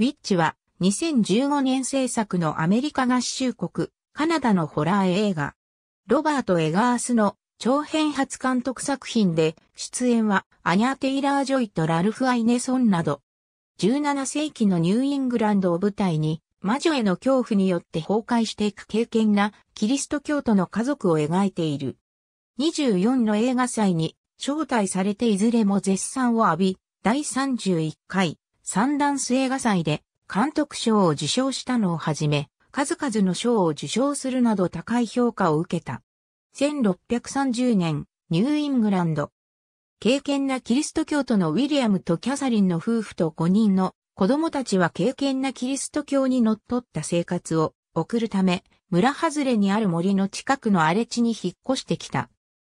ウィッチは2015年制作のアメリカ合衆国、カナダのホラー映画。ロバート・エガースの長編初監督作品で出演はアニャ・テイラー・ジョイとラルフ・アイネソンなど。17世紀のニューイングランドを舞台に魔女への恐怖によって崩壊していく経験なキリスト教徒の家族を描いている。24の映画祭に招待されていずれも絶賛を浴び、第31回三段ス映画祭で監督賞を受賞したのをはじめ、数々の賞を受賞するなど高い評価を受けた。1630年、ニューイングランド。敬虔なキリスト教徒のウィリアムとキャサリンの夫婦と5人の子供たちは敬虔なキリスト教にのっとった生活を送るため、村外れにある森の近くの荒れ地に引っ越してきた。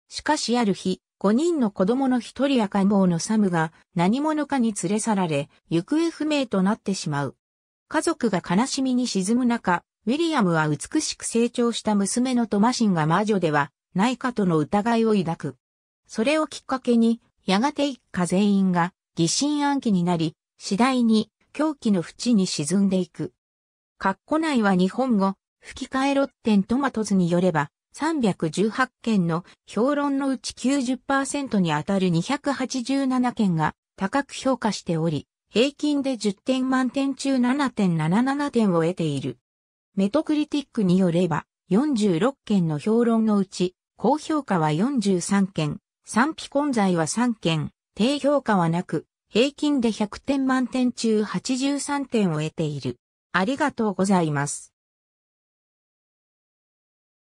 しかしある日、5人の子供の一人赤ん坊のサムが何者かに連れ去られ、行方不明となってしまう。家族が悲しみに沈む中、ウィリアムは美しく成長した娘のトマシンが魔女ではないかとの疑いを抱く。それをきっかけに、やがて一家全員が疑心暗鬼になり、次第に狂気の淵に沈んでいく。カッコ内は日本語、吹き替えロッテントマトズによれば、318件の評論のうち90%に当たる287件が高く評価しており、平均で10点満点中7.77点を得ている。メトクリティックによれば、46件の評論のうち、高評価は43件、賛否混在は3件、低評価はなく、平均で100点満点中83点を得ている。ありがとうございます。